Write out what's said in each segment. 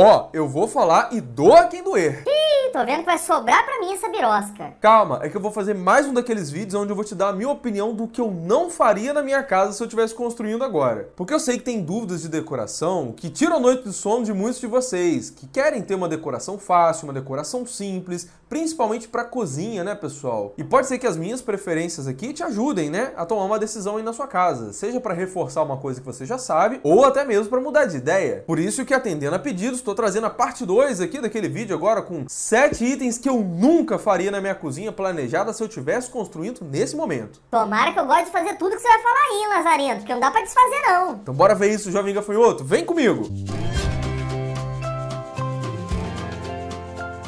Ó, eu vou falar e doa quem doer tô vendo que vai sobrar pra mim essa birosca. Calma, é que eu vou fazer mais um daqueles vídeos onde eu vou te dar a minha opinião do que eu não faria na minha casa se eu estivesse construindo agora. Porque eu sei que tem dúvidas de decoração que tiram a noite de sono de muitos de vocês, que querem ter uma decoração fácil, uma decoração simples, principalmente pra cozinha, né, pessoal? E pode ser que as minhas preferências aqui te ajudem, né, a tomar uma decisão aí na sua casa, seja para reforçar uma coisa que você já sabe, ou até mesmo para mudar de ideia. Por isso que atendendo a pedidos, estou trazendo a parte 2 aqui daquele vídeo agora com 7 Sete itens que eu nunca faria na minha cozinha planejada se eu tivesse construindo nesse momento. Tomara que eu gosto de fazer tudo que você vai falar aí, Lazarento, que não dá pra desfazer não. Então bora ver isso, jovem gafanhoto. Vem comigo! Música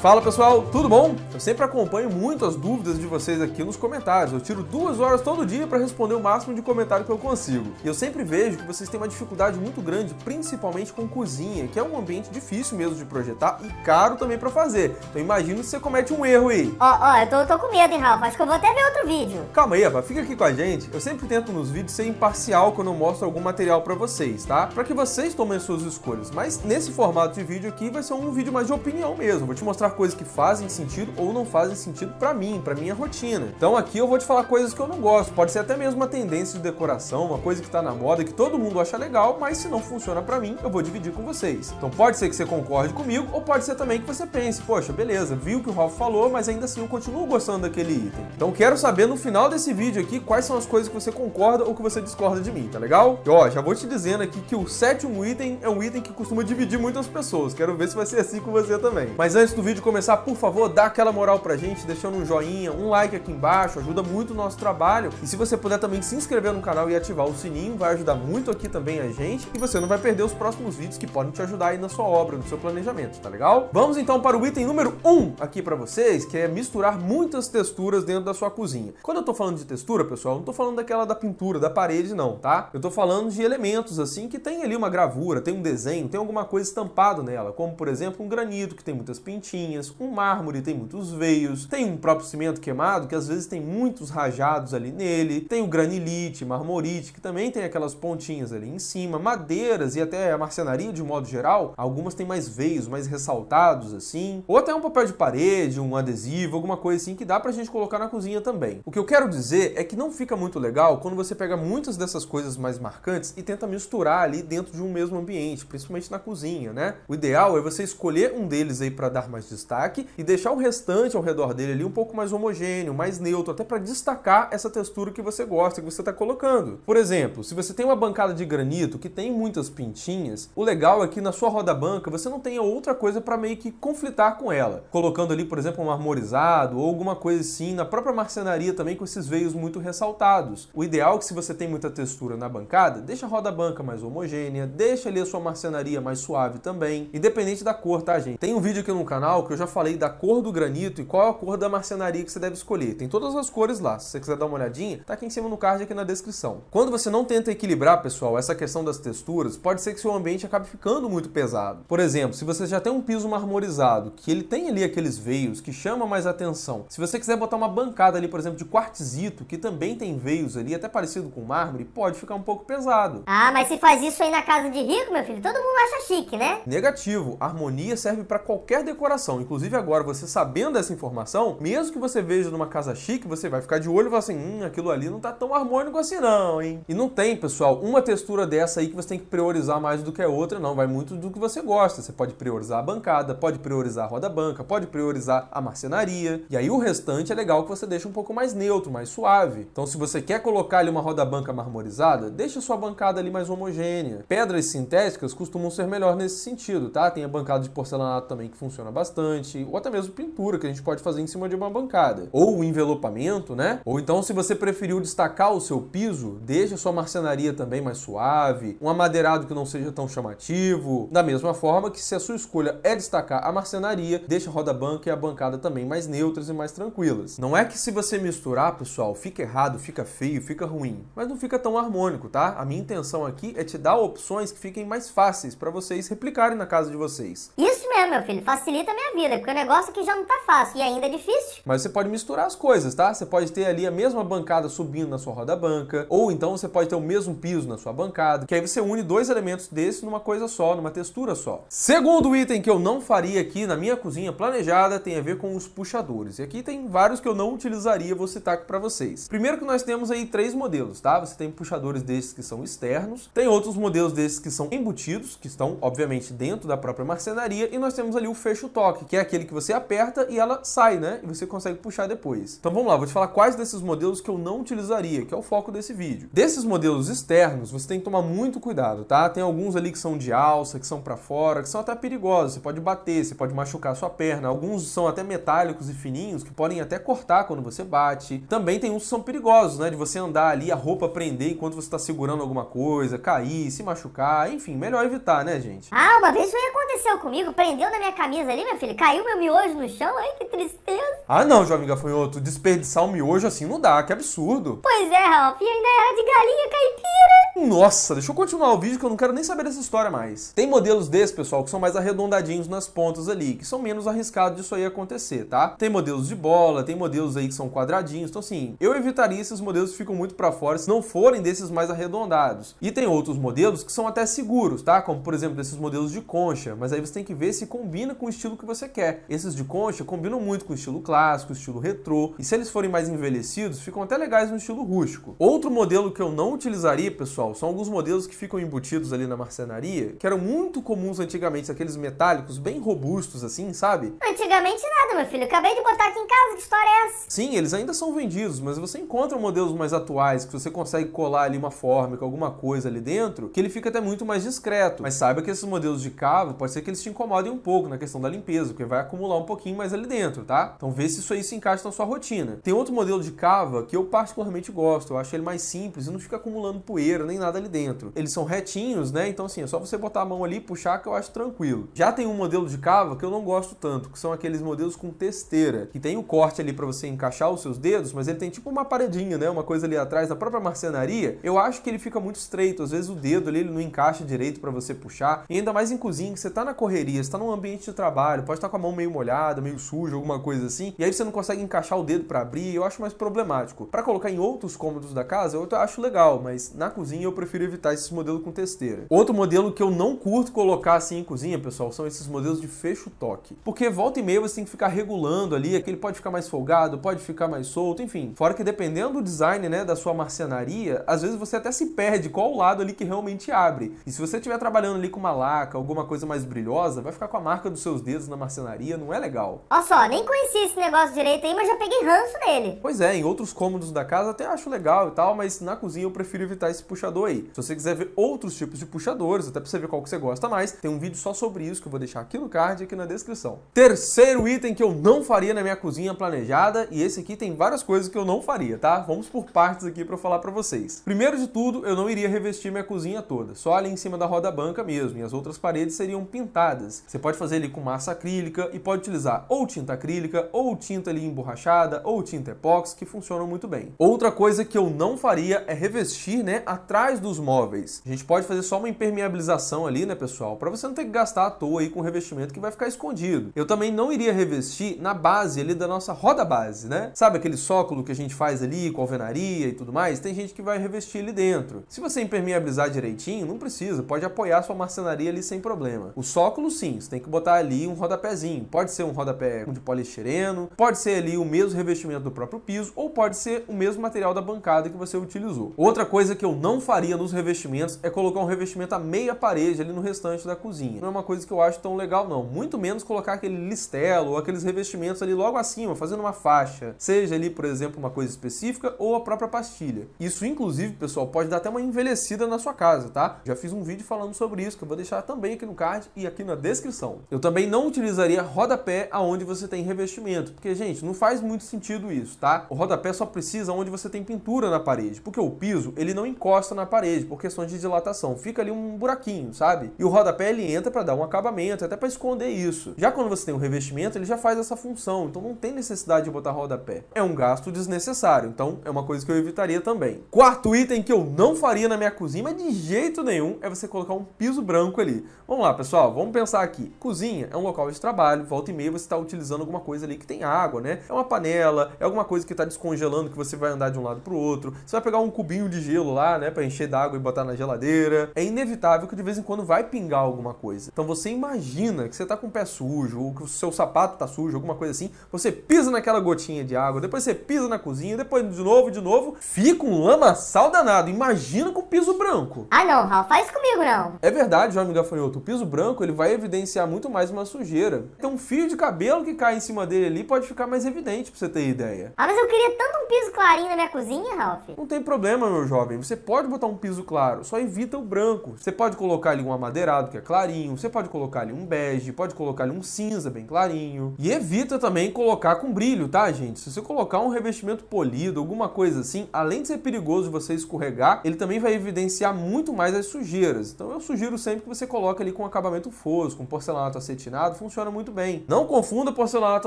Fala pessoal, tudo bom? Eu sempre acompanho muito as dúvidas de vocês aqui nos comentários. Eu tiro duas horas todo dia para responder o máximo de comentário que eu consigo. E eu sempre vejo que vocês têm uma dificuldade muito grande, principalmente com cozinha, que é um ambiente difícil mesmo de projetar e caro também para fazer. Então imagino que você comete um erro aí. Ó, oh, ó, oh, eu tô, tô, com medo, hein, Ralf? Acho que eu vou até ver outro vídeo. Calma aí, Eva, fica aqui com a gente. Eu sempre tento nos vídeos ser imparcial quando eu mostro algum material para vocês, tá? Para que vocês tomem suas escolhas. Mas nesse formato de vídeo aqui vai ser um vídeo mais de opinião mesmo. Vou te mostrar coisas que fazem sentido ou não fazem sentido para mim, para minha rotina. Então aqui eu vou te falar coisas que eu não gosto. Pode ser até mesmo uma tendência de decoração, uma coisa que está na moda que todo mundo acha legal, mas se não funciona para mim, eu vou dividir com vocês. Então pode ser que você concorde comigo ou pode ser também que você pense, poxa, beleza, vi o que o Ralph falou, mas ainda assim eu continuo gostando daquele item. Então quero saber no final desse vídeo aqui quais são as coisas que você concorda ou que você discorda de mim, tá legal? E, ó, já vou te dizendo aqui que o sétimo item é um item que costuma dividir muitas pessoas. Quero ver se vai ser assim com você também. Mas antes do vídeo de começar, por favor, dá aquela moral pra gente, deixando um joinha, um like aqui embaixo, ajuda muito o nosso trabalho. E se você puder também se inscrever no canal e ativar o sininho, vai ajudar muito aqui também a gente. E você não vai perder os próximos vídeos que podem te ajudar aí na sua obra, no seu planejamento, tá legal? Vamos então para o item número 1 um aqui para vocês, que é misturar muitas texturas dentro da sua cozinha. Quando eu tô falando de textura, pessoal, não tô falando daquela da pintura, da parede, não, tá? Eu tô falando de elementos, assim, que tem ali uma gravura, tem um desenho, tem alguma coisa estampada nela, como, por exemplo, um granito que tem muitas pintinhas, linhas, o mármore tem muitos veios, tem um próprio cimento queimado que às vezes tem muitos rajados ali nele, tem o granilite, marmorite, que também tem aquelas pontinhas ali em cima, madeiras e até a marcenaria de modo geral, algumas têm mais veios, mais ressaltados assim, ou até um papel de parede, um adesivo, alguma coisa assim que dá pra gente colocar na cozinha também. O que eu quero dizer é que não fica muito legal quando você pega muitas dessas coisas mais marcantes e tenta misturar ali dentro de um mesmo ambiente, principalmente na cozinha, né? O ideal é você escolher um deles aí para dar mais destaque destaque e deixar o restante ao redor dele ali um pouco mais homogêneo, mais neutro, até para destacar essa textura que você gosta, que você está colocando. Por exemplo, se você tem uma bancada de granito que tem muitas pintinhas, o legal é que na sua roda banca você não tenha outra coisa para meio que conflitar com ela, colocando ali, por exemplo, um marmorizado ou alguma coisa assim, na própria marcenaria também com esses veios muito ressaltados. O ideal é que se você tem muita textura na bancada, deixa a roda banca mais homogênea, deixa ali a sua marcenaria mais suave também, independente da cor, tá, gente? Tem um vídeo aqui no canal que eu já falei da cor do granito e qual é a cor da marcenaria que você deve escolher. Tem todas as cores lá. Se você quiser dar uma olhadinha, tá aqui em cima no card aqui na descrição. Quando você não tenta equilibrar, pessoal, essa questão das texturas, pode ser que seu ambiente acabe ficando muito pesado. Por exemplo, se você já tem um piso marmorizado, que ele tem ali aqueles veios que chama mais atenção. Se você quiser botar uma bancada ali, por exemplo, de quartzito, que também tem veios ali, até parecido com mármore, pode ficar um pouco pesado. Ah, mas se faz isso aí na casa de rico, meu filho, todo mundo acha chique, né? Negativo. Harmonia serve para qualquer decoração Inclusive agora, você sabendo essa informação, mesmo que você veja numa casa chique, você vai ficar de olho e falar assim, hum, aquilo ali não tá tão harmônico assim não, hein? E não tem, pessoal, uma textura dessa aí que você tem que priorizar mais do que a outra, não. Vai muito do que você gosta. Você pode priorizar a bancada, pode priorizar a roda-banca, pode priorizar a marcenaria. E aí o restante é legal que você deixa um pouco mais neutro, mais suave. Então se você quer colocar ali uma roda-banca marmorizada, deixa sua bancada ali mais homogênea. Pedras sintéticas costumam ser melhor nesse sentido, tá? Tem a bancada de porcelanato também que funciona bastante ou até mesmo pintura que a gente pode fazer em cima de uma bancada. Ou o envelopamento, né? Ou então, se você preferiu destacar o seu piso, deixe a sua marcenaria também mais suave, um amadeirado que não seja tão chamativo. Da mesma forma que se a sua escolha é destacar a marcenaria, deixe a roda banca e a bancada também mais neutras e mais tranquilas. Não é que se você misturar, pessoal, fica errado, fica feio, fica ruim, mas não fica tão harmônico, tá? A minha intenção aqui é te dar opções que fiquem mais fáceis para vocês replicarem na casa de vocês. Isso mesmo, meu filho, facilita a minha vida, porque o negócio aqui já não tá fácil e ainda é difícil. Mas você pode misturar as coisas, tá? Você pode ter ali a mesma bancada subindo na sua roda banca, ou então você pode ter o mesmo piso na sua bancada, que aí você une dois elementos desse numa coisa só, numa textura só. Segundo item que eu não faria aqui na minha cozinha planejada tem a ver com os puxadores. E aqui tem vários que eu não utilizaria, vou citar aqui para vocês. Primeiro que nós temos aí três modelos, tá? Você tem puxadores desses que são externos, tem outros modelos desses que são embutidos, que estão obviamente dentro da própria marcenaria, e nós temos ali o fecho toque que é aquele que você aperta e ela sai, né? E você consegue puxar depois. Então vamos lá, vou te falar quais desses modelos que eu não utilizaria, que é o foco desse vídeo. Desses modelos externos, você tem que tomar muito cuidado, tá? Tem alguns ali que são de alça, que são para fora, que são até perigosos, você pode bater, você pode machucar sua perna. Alguns são até metálicos e fininhos, que podem até cortar quando você bate. Também tem uns que são perigosos, né? De você andar ali, a roupa prender enquanto você está segurando alguma coisa, cair, se machucar, enfim, melhor evitar, né, gente? Ah, uma vez isso aí aconteceu comigo, prendeu na minha camisa ali, minha filha. Caiu meu miojo no chão? Ai, que tristeza. Ah não, jovem gafanhoto, desperdiçar um miojo assim não dá, que absurdo. Pois é, Ralph, e ainda era de galinha caipira. Nossa, deixa eu continuar o vídeo que eu não quero nem saber dessa história mais. Tem modelos desse, pessoal, que são mais arredondadinhos nas pontas ali, que são menos arriscados disso aí acontecer, tá? Tem modelos de bola, tem modelos aí que são quadradinhos, então assim, eu evitaria esses modelos que ficam muito para fora se não forem desses mais arredondados. E tem outros modelos que são até seguros, tá? Como por exemplo, desses modelos de concha, mas aí você tem que ver se combina com o estilo que você você quer. Esses de concha combinam muito com o estilo clássico, estilo retrô, e se eles forem mais envelhecidos, ficam até legais no estilo rústico. Outro modelo que eu não utilizaria, pessoal, são alguns modelos que ficam embutidos ali na marcenaria, que eram muito comuns antigamente, aqueles metálicos bem robustos assim, sabe? Antigamente nada, meu filho. Acabei de botar aqui em casa, que história é essa? Sim, eles ainda são vendidos, mas você encontra modelos mais atuais, que você consegue colar ali uma fórmica, alguma coisa ali dentro, que ele fica até muito mais discreto. Mas saiba que esses modelos de cavo, pode ser que eles te incomodem um pouco na questão da limpeza peso, porque vai acumular um pouquinho mais ali dentro, tá? Então vê se isso aí se encaixa na sua rotina. Tem outro modelo de cava que eu particularmente gosto, eu acho ele mais simples e não fica acumulando poeira nem nada ali dentro. Eles são retinhos, né? Então assim, é só você botar a mão ali e puxar que eu acho tranquilo. Já tem um modelo de cava que eu não gosto tanto, que são aqueles modelos com testeira, que tem o um corte ali para você encaixar os seus dedos, mas ele tem tipo uma paredinha, né? Uma coisa ali atrás da própria marcenaria. Eu acho que ele fica muito estreito, às vezes o dedo ali ele não encaixa direito para você puxar. E ainda mais em cozinha, que você tá na correria, está num ambiente de trabalho, pode estar tá com a mão meio molhada, meio suja, alguma coisa assim, e aí você não consegue encaixar o dedo para abrir, eu acho mais problemático. Para colocar em outros cômodos da casa, eu acho legal, mas na cozinha eu prefiro evitar esse modelo com testeira. Outro modelo que eu não curto colocar assim em cozinha, pessoal, são esses modelos de fecho toque. Porque volta e meia você tem que ficar regulando ali, aquele pode ficar mais folgado, pode ficar mais solto, enfim. Fora que dependendo do design, né, da sua marcenaria, às vezes você até se perde qual o lado ali que realmente abre. E se você estiver trabalhando ali com uma laca, alguma coisa mais brilhosa, vai ficar com a marca dos seus dedos na marcenaria marcenaria não é legal. Ó só, nem conhecia esse negócio direito aí, mas já peguei ranço dele. Pois é, em outros cômodos da casa até acho legal e tal, mas na cozinha eu prefiro evitar esse puxador aí. Se você quiser ver outros tipos de puxadores, até pra você ver qual que você gosta mais, tem um vídeo só sobre isso que eu vou deixar aqui no card e aqui na descrição. Terceiro item que eu não faria na minha cozinha planejada, e esse aqui tem várias coisas que eu não faria, tá? Vamos por partes aqui para falar para vocês. Primeiro de tudo, eu não iria revestir minha cozinha toda, só ali em cima da roda banca mesmo, e as outras paredes seriam pintadas. Você pode fazer ele com massa acrílica, acrílica e pode utilizar ou tinta acrílica, ou tinta ali emborrachada, ou tinta epox, que funcionam muito bem. Outra coisa que eu não faria é revestir, né, atrás dos móveis. A gente pode fazer só uma impermeabilização ali, né, pessoal, para você não ter que gastar à toa aí com revestimento que vai ficar escondido. Eu também não iria revestir na base ali da nossa roda base, né? Sabe aquele sóculo que a gente faz ali com alvenaria e tudo mais? Tem gente que vai revestir ali dentro. Se você impermeabilizar direitinho, não precisa, pode apoiar sua marcenaria ali sem problema. O sóculo sim, você tem que botar ali um roda rodapézinho. Pode ser um rodapé de poliestireno, pode ser ali o mesmo revestimento do próprio piso, ou pode ser o mesmo material da bancada que você utilizou. Outra coisa que eu não faria nos revestimentos é colocar um revestimento a meia parede ali no restante da cozinha. Não é uma coisa que eu acho tão legal, não. Muito menos colocar aquele listelo ou aqueles revestimentos ali logo acima, fazendo uma faixa. Seja ali, por exemplo, uma coisa específica ou a própria pastilha. Isso, inclusive, pessoal, pode dar até uma envelhecida na sua casa, tá? Já fiz um vídeo falando sobre isso, que eu vou deixar também aqui no card e aqui na descrição. Eu também não utilizo utilizaria rodapé aonde você tem revestimento, porque, gente, não faz muito sentido isso, tá? O rodapé só precisa onde você tem pintura na parede, porque o piso, ele não encosta na parede por questões de dilatação, fica ali um buraquinho, sabe? E o rodapé, ele entra para dar um acabamento, até para esconder isso. Já quando você tem um revestimento, ele já faz essa função, então não tem necessidade de botar rodapé. É um gasto desnecessário, então é uma coisa que eu evitaria também. Quarto item que eu não faria na minha cozinha, mas de jeito nenhum, é você colocar um piso branco ali. Vamos lá, pessoal, vamos pensar aqui. Cozinha é um local de trabalho, volta e meia você está utilizando alguma coisa ali que tem água, né? É uma panela, é alguma coisa que está descongelando que você vai andar de um lado para o outro. Você vai pegar um cubinho de gelo lá, né, para encher d'água e botar na geladeira. É inevitável que de vez em quando vai pingar alguma coisa. Então você imagina que você está com o pé sujo, ou que o seu sapato está sujo, alguma coisa assim, você pisa naquela gotinha de água, depois você pisa na cozinha, depois de novo, de novo, fica um lamaçal danado. Imagina com piso branco. Ah não, Raul, faz comigo não. É verdade, jovem gafanhoto, o piso branco ele vai evidenciar muito mais uma sujeira tem um fio de cabelo que cai em cima dele ali, pode ficar mais evidente pra você ter ideia. Ah, mas eu queria tanto um piso clarinho na minha cozinha, Ralph. Não tem problema, meu jovem. Você pode botar um piso claro, só evita o branco. Você pode colocar ali um amadeirado, que é clarinho. Você pode colocar ali um bege, pode colocar ali um cinza, bem clarinho. E evita também colocar com brilho, tá, gente? Se você colocar um revestimento polido, alguma coisa assim, além de ser perigoso você escorregar, ele também vai evidenciar muito mais as sujeiras. Então eu sugiro sempre que você coloque ali com acabamento fosco, com porcelanato acetinado, funciona funciona muito bem. Não confunda porcelanato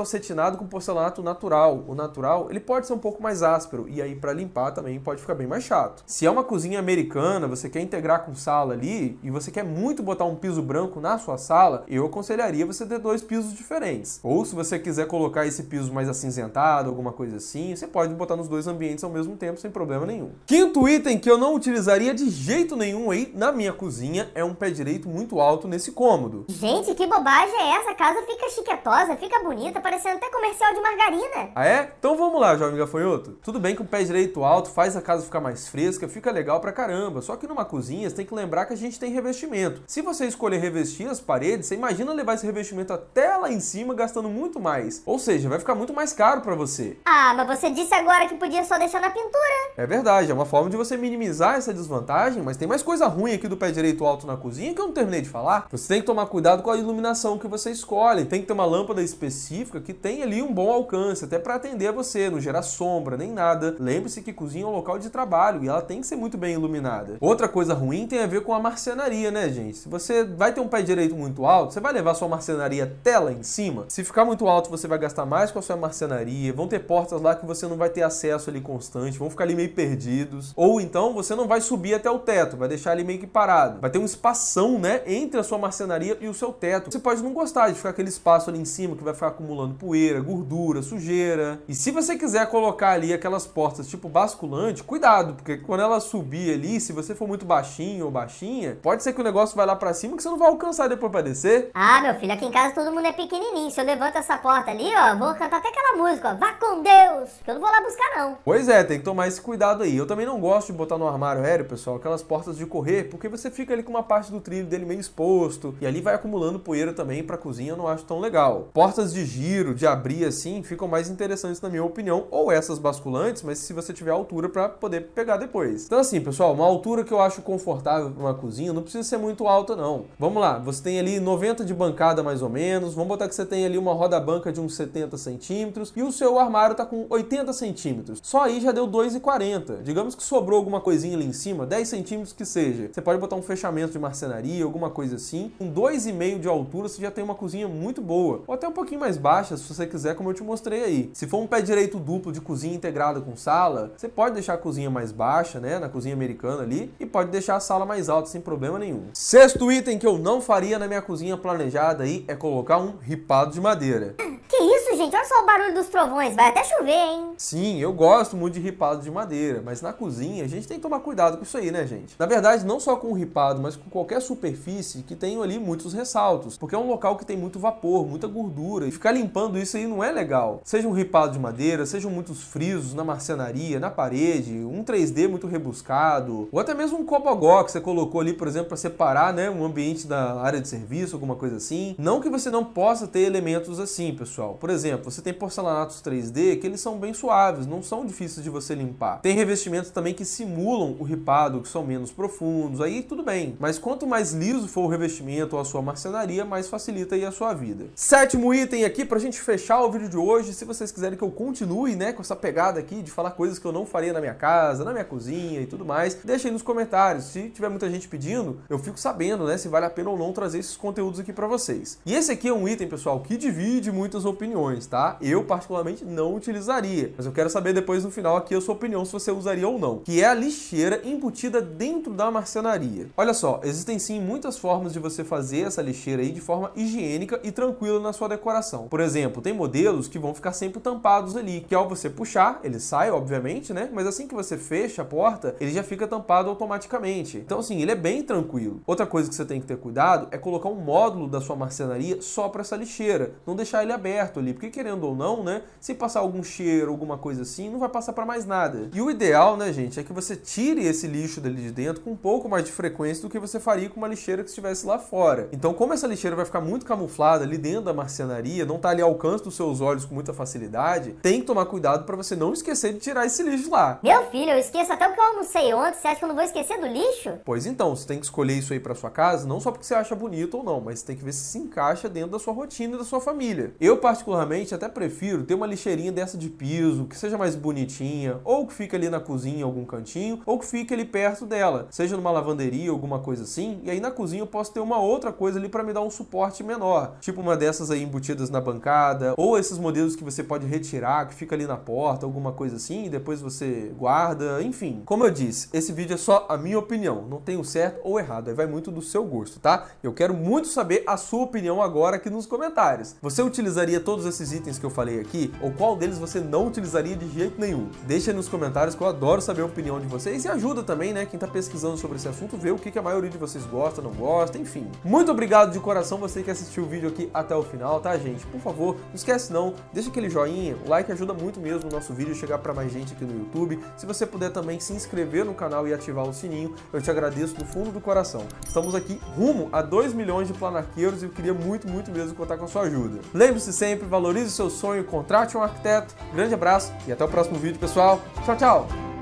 acetinado com porcelanato natural. O natural, ele pode ser um pouco mais áspero e aí para limpar também pode ficar bem mais chato. Se é uma cozinha americana, você quer integrar com sala ali e você quer muito botar um piso branco na sua sala, eu aconselharia você ter dois pisos diferentes. Ou se você quiser colocar esse piso mais acinzentado, alguma coisa assim, você pode botar nos dois ambientes ao mesmo tempo sem problema nenhum. Quinto item que eu não utilizaria de jeito nenhum aí na minha cozinha é um pé direito muito alto nesse cômodo. Gente, que bobagem é essa, cara? casa fica chiquetosa, fica bonita, parecendo até comercial de margarina. Ah é? Então vamos lá, jovem gafanhoto. Tudo bem que o pé direito alto faz a casa ficar mais fresca, fica legal pra caramba. Só que numa cozinha você tem que lembrar que a gente tem revestimento. Se você escolher revestir as paredes, você imagina levar esse revestimento até lá em cima gastando muito mais. Ou seja, vai ficar muito mais caro para você. Ah, mas você disse agora que podia só deixar na pintura. É verdade, é uma forma de você minimizar essa desvantagem, mas tem mais coisa ruim aqui do pé direito alto na cozinha que eu não terminei de falar. Você tem que tomar cuidado com a iluminação que você escolhe escolhem. Tem que ter uma lâmpada específica que tem ali um bom alcance, até para atender você, não gerar sombra nem nada. Lembre-se que cozinha é um local de trabalho e ela tem que ser muito bem iluminada. Outra coisa ruim tem a ver com a marcenaria, né, gente? Se você vai ter um pé direito muito alto, você vai levar sua marcenaria até lá em cima. Se ficar muito alto, você vai gastar mais com a sua marcenaria. Vão ter portas lá que você não vai ter acesso ali constante, vão ficar ali meio perdidos. Ou então você não vai subir até o teto, vai deixar ali meio que parado. Vai ter um espação, né, entre a sua marcenaria e o seu teto. Você pode não gostar de ficar aquele espaço ali em cima que vai ficar acumulando poeira, gordura, sujeira. E se você quiser colocar ali aquelas portas tipo basculante, cuidado, porque quando ela subir ali, se você for muito baixinho ou baixinha, pode ser que o negócio vai lá para cima que você não vai alcançar depois pra descer. Ah, meu filho, aqui em casa todo mundo é pequenininho. Se eu levanto essa porta ali, ó, vou cantar até aquela música, ó, vá com Deus, que eu não vou lá buscar não. Pois é, tem que tomar esse cuidado aí. Eu também não gosto de botar no armário aéreo, pessoal, aquelas portas de correr, porque você fica ali com uma parte do trilho dele meio exposto e ali vai acumulando poeira também pra cozinha eu não acho tão legal. Portas de giro, de abrir assim, ficam mais interessantes na minha opinião, ou essas basculantes, mas se você tiver altura para poder pegar depois. Então assim, pessoal, uma altura que eu acho confortável para uma cozinha não precisa ser muito alta não. Vamos lá, você tem ali 90 de bancada mais ou menos, vamos botar que você tem ali uma roda banca de uns 70 centímetros e o seu armário tá com 80 centímetros. Só aí já deu 2,40. Digamos que sobrou alguma coisinha ali em cima, 10 centímetros que seja. Você pode botar um fechamento de marcenaria, alguma coisa assim. Com 2,5 de altura você já tem uma cozinha cozinha muito boa, ou até um pouquinho mais baixa, se você quiser, como eu te mostrei aí. Se for um pé direito duplo de cozinha integrada com sala, você pode deixar a cozinha mais baixa, né, na cozinha americana ali, e pode deixar a sala mais alta sem problema nenhum. Sexto item que eu não faria na minha cozinha planejada aí é colocar um ripado de madeira. Que isso, gente? Olha só o barulho dos trovões, vai até chover, hein? Sim, eu gosto muito de ripado de madeira, mas na cozinha a gente tem que tomar cuidado com isso aí, né, gente? Na verdade, não só com o ripado, mas com qualquer superfície que tenha ali muitos ressaltos, porque é um local que tem muito vapor, muita gordura, e ficar limpando isso aí não é legal. Seja um ripado de madeira, sejam muitos frisos na marcenaria, na parede, um 3D muito rebuscado, ou até mesmo um copogó que você colocou ali, por exemplo, para separar, né, um ambiente da área de serviço, alguma coisa assim. Não que você não possa ter elementos assim, pessoal pessoal. Por exemplo, você tem porcelanatos 3D que eles são bem suaves, não são difíceis de você limpar. Tem revestimentos também que simulam o ripado, que são menos profundos, aí tudo bem. Mas quanto mais liso for o revestimento ou a sua marcenaria, mais facilita aí a sua vida. Sétimo item aqui pra gente fechar o vídeo de hoje, se vocês quiserem que eu continue, né, com essa pegada aqui de falar coisas que eu não faria na minha casa, na minha cozinha e tudo mais, deixa aí nos comentários. Se tiver muita gente pedindo, eu fico sabendo, né, se vale a pena ou não trazer esses conteúdos aqui para vocês. E esse aqui é um item, pessoal, que divide muitas suas opiniões, tá? Eu, particularmente, não utilizaria. Mas eu quero saber depois no final aqui a sua opinião se você usaria ou não. Que é a lixeira embutida dentro da marcenaria. Olha só, existem sim muitas formas de você fazer essa lixeira aí de forma higiênica e tranquila na sua decoração. Por exemplo, tem modelos que vão ficar sempre tampados ali, que ao você puxar, ele sai, obviamente, né? Mas assim que você fecha a porta, ele já fica tampado automaticamente. Então, assim, ele é bem tranquilo. Outra coisa que você tem que ter cuidado é colocar um módulo da sua marcenaria só para essa lixeira, não deixar ele aberto ali, porque querendo ou não, né, se passar algum cheiro, alguma coisa assim, não vai passar para mais nada. E o ideal, né, gente, é que você tire esse lixo dali de dentro com um pouco mais de frequência do que você faria com uma lixeira que estivesse lá fora. Então, como essa lixeira vai ficar muito camuflada ali dentro da marcenaria, não tá ali ao alcance dos seus olhos com muita facilidade, tem que tomar cuidado para você não esquecer de tirar esse lixo lá. Meu filho, eu esqueço até o que eu almocei ontem, você acha que eu não vou esquecer do lixo? Pois então, você tem que escolher isso aí para sua casa, não só porque você acha bonito ou não, mas tem que ver se se encaixa dentro da sua rotina e da sua família. Eu particularmente até prefiro ter uma lixeirinha dessa de piso, que seja mais bonitinha, ou que fique ali na cozinha em algum cantinho, ou que fique ali perto dela, seja numa lavanderia, alguma coisa assim, e aí na cozinha eu posso ter uma outra coisa ali para me dar um suporte menor, tipo uma dessas aí embutidas na bancada, ou esses modelos que você pode retirar, que fica ali na porta, alguma coisa assim, e depois você guarda, enfim. Como eu disse, esse vídeo é só a minha opinião, não tem o certo ou errado, aí vai muito do seu gosto, tá? Eu quero muito saber a sua opinião agora aqui nos comentários. Você utilizaria utilizaria todos esses itens que eu falei aqui? Ou qual deles você não utilizaria de jeito nenhum? Deixa nos comentários que eu adoro saber a opinião de vocês e ajuda também, né, quem tá pesquisando sobre esse assunto, ver o que, que a maioria de vocês gosta, não gosta, enfim. Muito obrigado de coração você que assistiu o vídeo aqui até o final, tá, gente? Por favor, não esquece não, deixa aquele joinha, o like ajuda muito mesmo o nosso vídeo chegar para mais gente aqui no YouTube. Se você puder também se inscrever no canal e ativar o sininho, eu te agradeço do fundo do coração. Estamos aqui rumo a 2 milhões de planarqueiros e eu queria muito, muito mesmo contar com a sua ajuda. Lembre-se sempre sempre, valorize o seu sonho, contrate um arquiteto. Grande abraço e até o próximo vídeo, pessoal. Tchau, tchau!